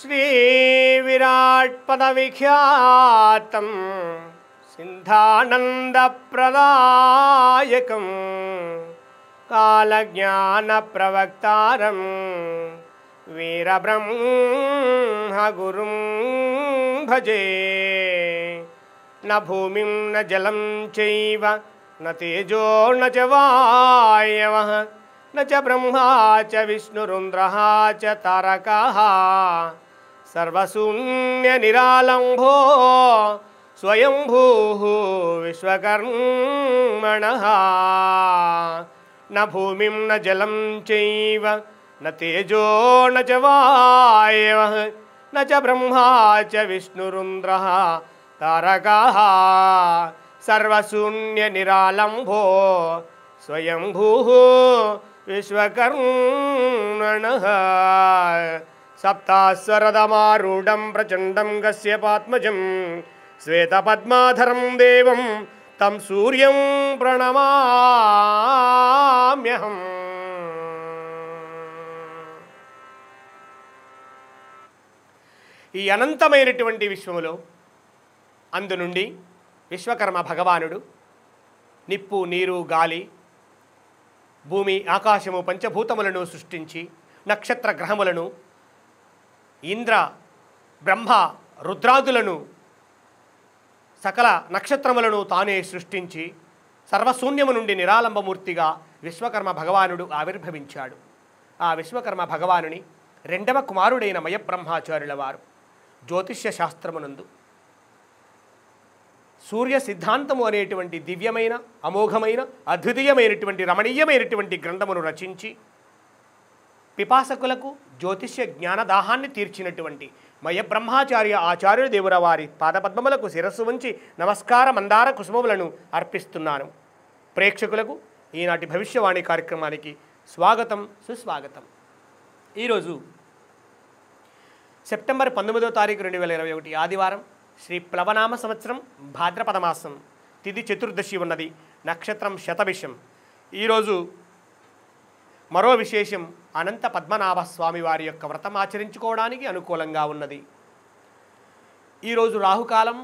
श्रीविराट्पदविख्यातं सिन्धानन्दप्रदायकं कालज्ञानप्रवक्तारं वीरब्रह्म गुरुं भजे न भूमिं न जलं चैव न न च वायवः न च ब्रह्मा च विष्णुरुन्द्रः च तारकाः सर्वशून्यनिरालम्भो स्वयंभूः विश्वकर्मणः न भूमिं न जलं चैव न तेजो न च वायवः न च ब्रह्मा च विष्णुरुन्द्रः तारकः सर्वशून्यनिरालम्भो स्वयंभूः विश्वकर्मणः సప్తాస్వరదమారూఢం ప్రచండం గస్యపాత్మజం శ్వేతపద్మాధరం దేవం తం సూర్యం ప్రణమామ్యహం ఈ అనంతమైనటువంటి విశ్వములో అందు నుండి విశ్వకర్మ భగవానుడు నిప్పు నీరు గాలి భూమి ఆకాశము పంచభూతములను సృష్టించి నక్షత్ర గ్రహములను ఇంద్ర బ్రహ్మ రుద్రాదులను సకల నక్షత్రములను తానే సృష్టించి సర్వశూన్యము నుండి నిరాలంబమూర్తిగా విశ్వకర్మ భగవానుడు ఆవిర్భవించాడు ఆ విశ్వకర్మ భగవానుని రెండవ కుమారుడైన మయబ్రహ్మాచార్యుల వారు జ్యోతిష్య శాస్త్రమునందు సూర్య సిద్ధాంతము అనేటువంటి దివ్యమైన అమోఘమైన అద్వితీయమైనటువంటి రమణీయమైనటువంటి గ్రంథమును రచించి పిపాసకులకు జ్యోతిష్య జ్ఞానదాహాన్ని తీర్చినటువంటి మయ బ్రహ్మాచార్య ఆచార్యుల దేవుల వారి పాదపద్మములకు శిరస్సు ఉంచి నమస్కార మందార కుసుమములను అర్పిస్తున్నాను ప్రేక్షకులకు ఈనాటి భవిష్యవాణి కార్యక్రమానికి స్వాగతం సుస్వాగతం ఈరోజు సెప్టెంబర్ పంతొమ్మిదో తారీఖు రెండు వేల ఇరవై ఒకటి ఆదివారం శ్రీ ప్లవనామ సంవత్సరం భాద్రపద మాసం తిథి చతుర్దశి ఉన్నది నక్షత్రం శతభిషం ఈరోజు మరో విశేషం అనంత పద్మనాభ స్వామి వారి యొక్క వ్రతం ఆచరించుకోవడానికి అనుకూలంగా ఉన్నది ఈరోజు రాహుకాలం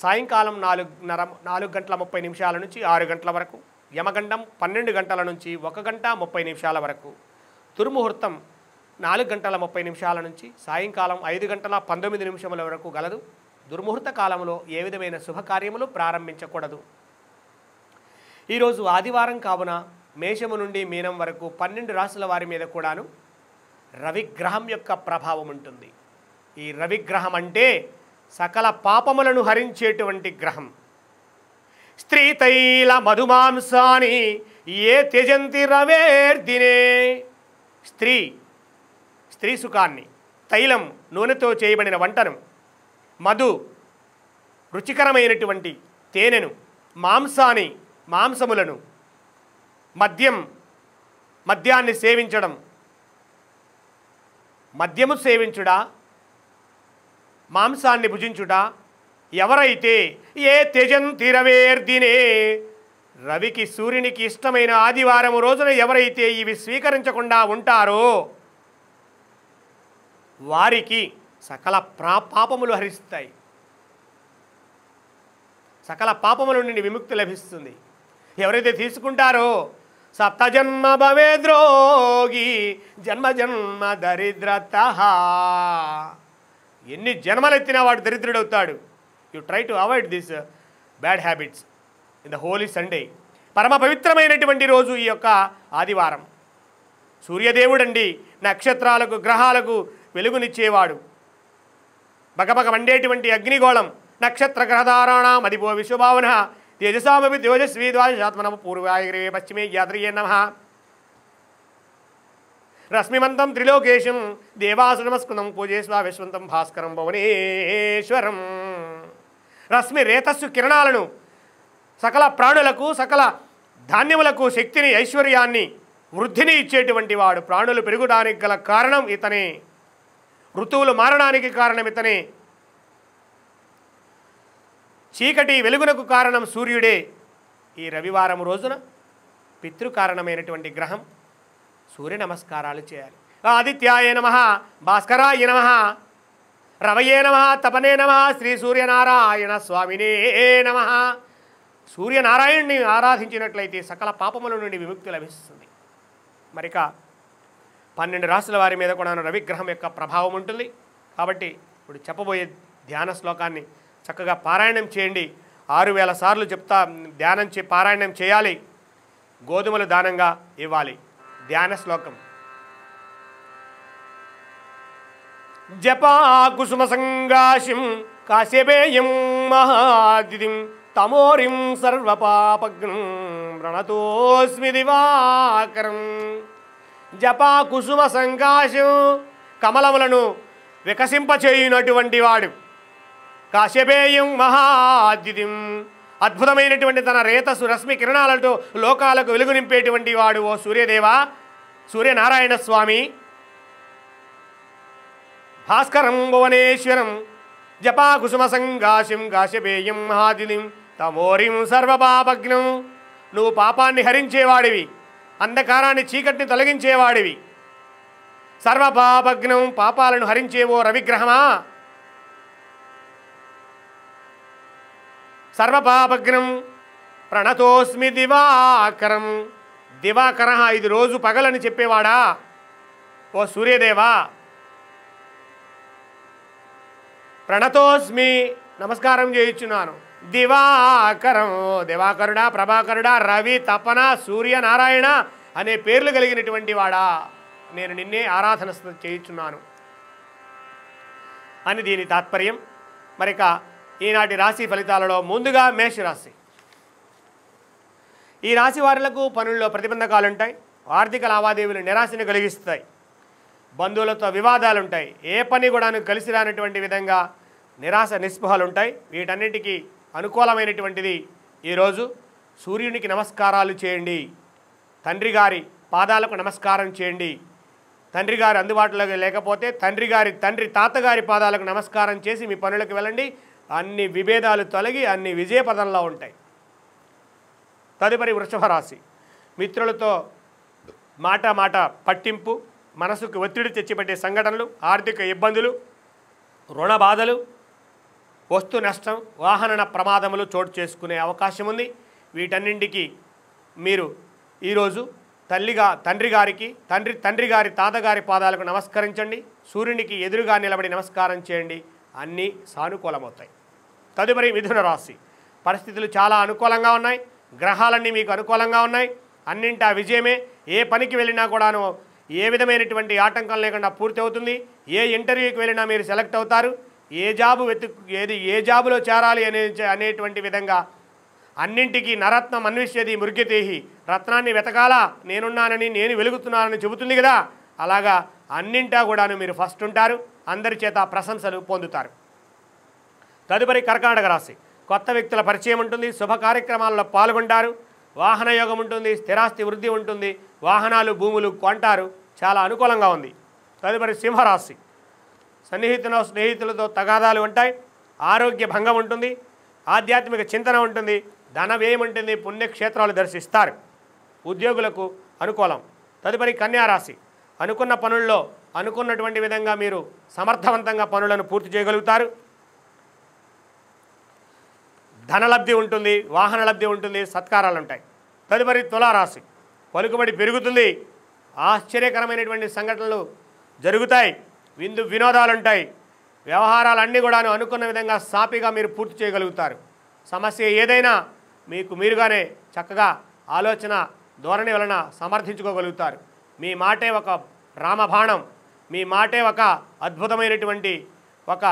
సాయంకాలం నాలుగున్నర నాలుగు గంటల ముప్పై నిమిషాల నుంచి ఆరు గంటల వరకు యమగండం పన్నెండు గంటల నుంచి ఒక గంట ముప్పై నిమిషాల వరకు దుర్ముహూర్తం నాలుగు గంటల ముప్పై నిమిషాల నుంచి సాయంకాలం ఐదు గంటల పంతొమ్మిది నిమిషముల వరకు గలదు దుర్ముహూర్త కాలంలో ఏ విధమైన శుభకార్యములు ప్రారంభించకూడదు ఈరోజు ఆదివారం కావున మేషము నుండి మీనం వరకు పన్నెండు రాసుల వారి మీద కూడాను రవిగ్రహం యొక్క ప్రభావం ఉంటుంది ఈ రవిగ్రహం అంటే సకల పాపములను హరించేటువంటి గ్రహం స్త్రీ తైల మధుమాంసాని ఏ త్యజంతి రవేర్దినే స్త్రీ స్త్రీ సుఖాన్ని తైలం నూనెతో చేయబడిన వంటను మధు రుచికరమైనటువంటి తేనెను మాంసాన్ని మాంసములను మద్యం మద్యాన్ని సేవించడం మద్యము సేవించుడా మాంసాన్ని భుజించుడా ఎవరైతే ఏ తేజం తీరవేర్దినే రవికి సూర్యునికి ఇష్టమైన ఆదివారం రోజున ఎవరైతే ఇవి స్వీకరించకుండా ఉంటారో వారికి సకల ప్రా పాపములు హరిస్తాయి సకల పాపముల నుండి విముక్తి లభిస్తుంది ఎవరైతే తీసుకుంటారో భవే భవేద్రోగి జన్మ జన్మ దరిద్రత ఎన్ని జన్మలెత్తినా వాడు దరిద్రుడవుతాడు you try to avoid this bad habits in the holy Sunday పరమ పవిత్రమైనటువంటి రోజు ఈ యొక్క ఆదివారం సూర్యదేవుడండి నక్షత్రాలకు గ్రహాలకు వెలుగునిచ్చేవాడు బగబగ వండేటువంటి అగ్నిగోళం నక్షత్ర గ్రహధారాణ మదిపో విశ్వభావన తేజసామపి జ్యోతిస్వీ ద్వాదశాత్మనము పూర్వాయగ్రే పశ్చిమే యాత్రియే నమ రశ్మిమంతం త్రిలోకేశం దేవాసు నమస్కృతం పూజేశ్వ విశ్వంతం భాస్కరం భువనేశ్వరం రశ్మి రేతస్సు కిరణాలను సకల ప్రాణులకు సకల ధాన్యములకు శక్తిని ఐశ్వర్యాన్ని వృద్ధిని ఇచ్చేటువంటి వాడు ప్రాణులు పెరుగుడానికి గల కారణం ఇతనే ఋతువులు మారడానికి కారణం ఇతనే చీకటి వెలుగునకు కారణం సూర్యుడే ఈ రవివారం రోజున పితృకారణమైనటువంటి గ్రహం సూర్య నమస్కారాలు చేయాలి ఆదిత్యాయ నమ భాస్కరాయ నమ రవయే నమ తపనే నమ శ్రీ సూర్యనారాయణ స్వామినే నమ సూర్యనారాయణ్ణి ఆరాధించినట్లయితే సకల పాపముల నుండి విముక్తి లభిస్తుంది మరిక పన్నెండు రాసుల వారి మీద కూడా రవిగ్రహం యొక్క ప్రభావం ఉంటుంది కాబట్టి ఇప్పుడు చెప్పబోయే ధ్యాన శ్లోకాన్ని చక్కగా పారాయణం చేయండి ఆరు వేల సార్లు చెప్తా ధ్యానం చే పారాయణం చేయాలి గోధుమలు దానంగా ఇవ్వాలి ధ్యాన శ్లోకం కుసుమ సంగాశిం కాశ్యపేయం మహాదిదిం తమోరిం సర్వపాపగ్నం ప్రణతోస్మి దివాకరం కుసుమ సంకాశం కమలములను వికసింపచేయునటువంటి వాడు కాశ్యపేయం మహాద్యుతిం అద్భుతమైనటువంటి తన రేతసు రశ్మి కిరణాలతో లోకాలకు వెలుగు నింపేటువంటి వాడు ఓ సూర్యదేవ సూర్యనారాయణ స్వామి భాస్కరం భువనేశ్వరం జపాకుసుమ సంఘాశం కాశ్యపేయం మహాదినిం తమోరిం సర్వపాపజ్ఞం నువ్వు పాపాన్ని హరించేవాడివి అంధకారాన్ని చీకటిని తొలగించేవాడివి సర్వపాపజ్ఞం పాపాలను హరించేవో రవిగ్రహమా సర్వపాపగ్నం ప్రణతోస్మి దివాకరం దివాకర ఐదు రోజు పగలని చెప్పేవాడా ఓ సూర్యదేవా ప్రణతోస్మి నమస్కారం చేయించున్నాను దివాకరం దివాకరుడా ప్రభాకరుడా రవి తపన సూర్యనారాయణ అనే పేర్లు కలిగినటువంటి వాడా నేను నిన్నే ఆరాధన చేయించున్నాను అని దీని తాత్పర్యం మరిక ఈనాటి రాశి ఫలితాలలో ముందుగా మేషరాశి ఈ రాశి వారులకు పనుల్లో ప్రతిబంధకాలు ఉంటాయి ఆర్థిక లావాదేవీలు నిరాశను కలిగిస్తాయి బంధువులతో వివాదాలు ఉంటాయి ఏ పని కూడా కలిసి రానటువంటి విధంగా నిరాశ నిస్పృహలు ఉంటాయి వీటన్నిటికీ అనుకూలమైనటువంటిది ఈరోజు సూర్యునికి నమస్కారాలు చేయండి తండ్రి గారి పాదాలకు నమస్కారం చేయండి తండ్రి గారి అందుబాటులో లేకపోతే తండ్రి గారి తండ్రి తాతగారి పాదాలకు నమస్కారం చేసి మీ పనులకు వెళ్ళండి అన్ని విభేదాలు తొలగి అన్ని విజయపదంలో ఉంటాయి తదుపరి వృషభ రాశి మిత్రులతో మాట మాట పట్టింపు మనసుకు ఒత్తిడి తెచ్చిపెట్టే సంఘటనలు ఆర్థిక ఇబ్బందులు రుణ బాధలు వస్తు నష్టం వాహన ప్రమాదములు చోటు చేసుకునే అవకాశం ఉంది వీటన్నింటికి మీరు ఈరోజు తల్లిగా తండ్రి గారికి తండ్రి తండ్రి గారి తాతగారి పాదాలకు నమస్కరించండి సూర్యునికి ఎదురుగా నిలబడి నమస్కారం చేయండి అన్నీ సానుకూలమవుతాయి తదుపరి మిథున రాశి పరిస్థితులు చాలా అనుకూలంగా ఉన్నాయి గ్రహాలన్నీ మీకు అనుకూలంగా ఉన్నాయి అన్నింటా విజయమే ఏ పనికి వెళ్ళినా కూడాను ఏ విధమైనటువంటి ఆటంకం లేకుండా పూర్తి అవుతుంది ఏ ఇంటర్వ్యూకి వెళ్ళినా మీరు సెలెక్ట్ అవుతారు ఏ జాబు వెతుకు ఏది ఏ జాబులో చేరాలి అనే అనేటువంటి విధంగా అన్నింటికీ నరత్నం అన్విష్యది మృగ్యతేహి రత్నాన్ని వెతకాలా నేనున్నానని నేను వెలుగుతున్నానని చెబుతుంది కదా అలాగా అన్నింటా కూడాను మీరు ఫస్ట్ ఉంటారు అందరి చేత ప్రశంసలు పొందుతారు తదుపరి కర్కాటక రాశి కొత్త వ్యక్తుల పరిచయం ఉంటుంది శుభ కార్యక్రమాల్లో పాల్గొంటారు వాహన యోగం ఉంటుంది స్థిరాస్తి వృద్ధి ఉంటుంది వాహనాలు భూములు కొంటారు చాలా అనుకూలంగా ఉంది తదుపరి సింహరాశి సన్నిహితుల స్నేహితులతో తగాదాలు ఉంటాయి ఆరోగ్య భంగం ఉంటుంది ఆధ్యాత్మిక చింతన ఉంటుంది ధన వ్యయం ఉంటుంది పుణ్యక్షేత్రాలు దర్శిస్తారు ఉద్యోగులకు అనుకూలం తదుపరి కన్యారాశి అనుకున్న పనుల్లో అనుకున్నటువంటి విధంగా మీరు సమర్థవంతంగా పనులను పూర్తి చేయగలుగుతారు ధనలబ్ధి ఉంటుంది వాహన లబ్ధి ఉంటుంది సత్కారాలు ఉంటాయి తదుపరి తులారాశి పలుకుబడి పెరుగుతుంది ఆశ్చర్యకరమైనటువంటి సంఘటనలు జరుగుతాయి విందు వినోదాలు ఉంటాయి వ్యవహారాలన్నీ కూడాను అనుకున్న విధంగా సాపిగా మీరు పూర్తి చేయగలుగుతారు సమస్య ఏదైనా మీకు మీరుగానే చక్కగా ఆలోచన ధోరణి వలన సమర్థించుకోగలుగుతారు మీ మాటే ఒక రామబాణం మీ మాటే ఒక అద్భుతమైనటువంటి ఒక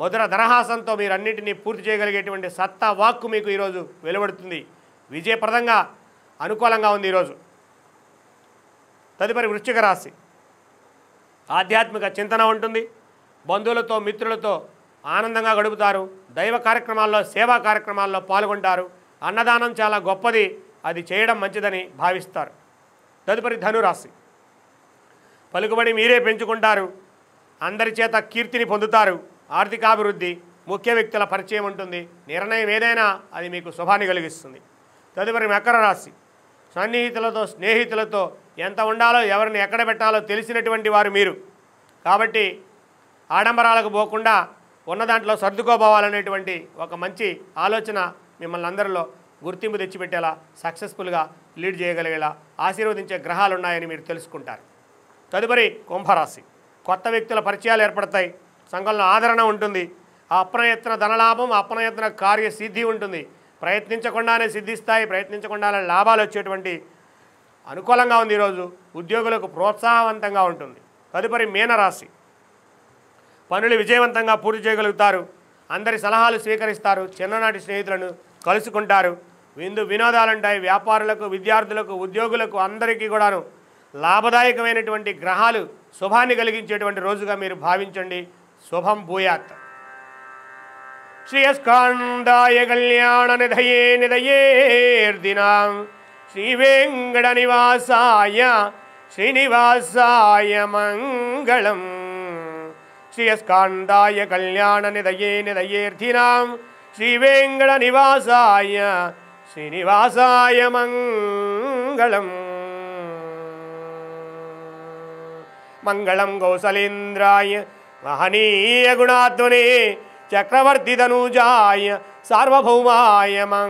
మధుర ధనహాసంతో మీరు అన్నింటినీ పూర్తి చేయగలిగేటువంటి సత్తా వాక్కు మీకు ఈరోజు వెలువడుతుంది విజయప్రదంగా అనుకూలంగా ఉంది ఈరోజు తదుపరి వృశ్చిక రాశి ఆధ్యాత్మిక చింతన ఉంటుంది బంధువులతో మిత్రులతో ఆనందంగా గడుపుతారు దైవ కార్యక్రమాల్లో సేవా కార్యక్రమాల్లో పాల్గొంటారు అన్నదానం చాలా గొప్పది అది చేయడం మంచిదని భావిస్తారు తదుపరి ధనురాశి పలుకుబడి మీరే పెంచుకుంటారు అందరి చేత కీర్తిని పొందుతారు ఆర్థికాభివృద్ధి ముఖ్య వ్యక్తుల పరిచయం ఉంటుంది నిర్ణయం ఏదైనా అది మీకు శుభాన్ని కలిగిస్తుంది తదుపరి మకర రాశి సన్నిహితులతో స్నేహితులతో ఎంత ఉండాలో ఎవరిని ఎక్కడ పెట్టాలో తెలిసినటువంటి వారు మీరు కాబట్టి ఆడంబరాలకు పోకుండా ఉన్న దాంట్లో సర్దుకోబోవాలనేటువంటి ఒక మంచి ఆలోచన మిమ్మల్ని అందరిలో గుర్తింపు తెచ్చిపెట్టేలా సక్సెస్ఫుల్గా లీడ్ చేయగలిగేలా ఆశీర్వదించే గ్రహాలు ఉన్నాయని మీరు తెలుసుకుంటారు తదుపరి కుంభరాశి కొత్త వ్యక్తుల పరిచయాలు ఏర్పడతాయి సంఘంలో ఆదరణ ఉంటుంది అప్రయత్న ధనలాభం అప్రయత్న కార్యసిద్ధి ఉంటుంది ప్రయత్నించకుండానే సిద్ధిస్తాయి ప్రయత్నించకుండానే లాభాలు వచ్చేటువంటి అనుకూలంగా ఉంది ఈరోజు ఉద్యోగులకు ప్రోత్సాహవంతంగా ఉంటుంది తదుపరి మీనరాశి పనులు విజయవంతంగా పూర్తి చేయగలుగుతారు అందరి సలహాలు స్వీకరిస్తారు చిన్ననాటి స్నేహితులను కలుసుకుంటారు విందు వినోదాలుంటాయి వ్యాపారులకు విద్యార్థులకు ఉద్యోగులకు అందరికీ కూడాను లాభదాయకమైనటువంటి గ్రహాలు శుభాన్ని కలిగించేటువంటి రోజుగా మీరు భావించండి శుభం భూయాత్ శ్రీయస్కాండాయ కళ్యాణ నిధయే నిధయేర్దినాం శ్రీవేంకట నివాసాయ శ్రీనివాసాయ మంగళం శ్రీయస్కాండాయ కళ్యాణ నిధయే నిధయేర్ధినాం శ్రీవేంకట నివాసాయ శ్రీనివాసాయ మంగళం मंगल महनीय कौसलेन्द्राय महनीयगुणात्मने चक्रवर्तितनुजाय सार्वभौमाय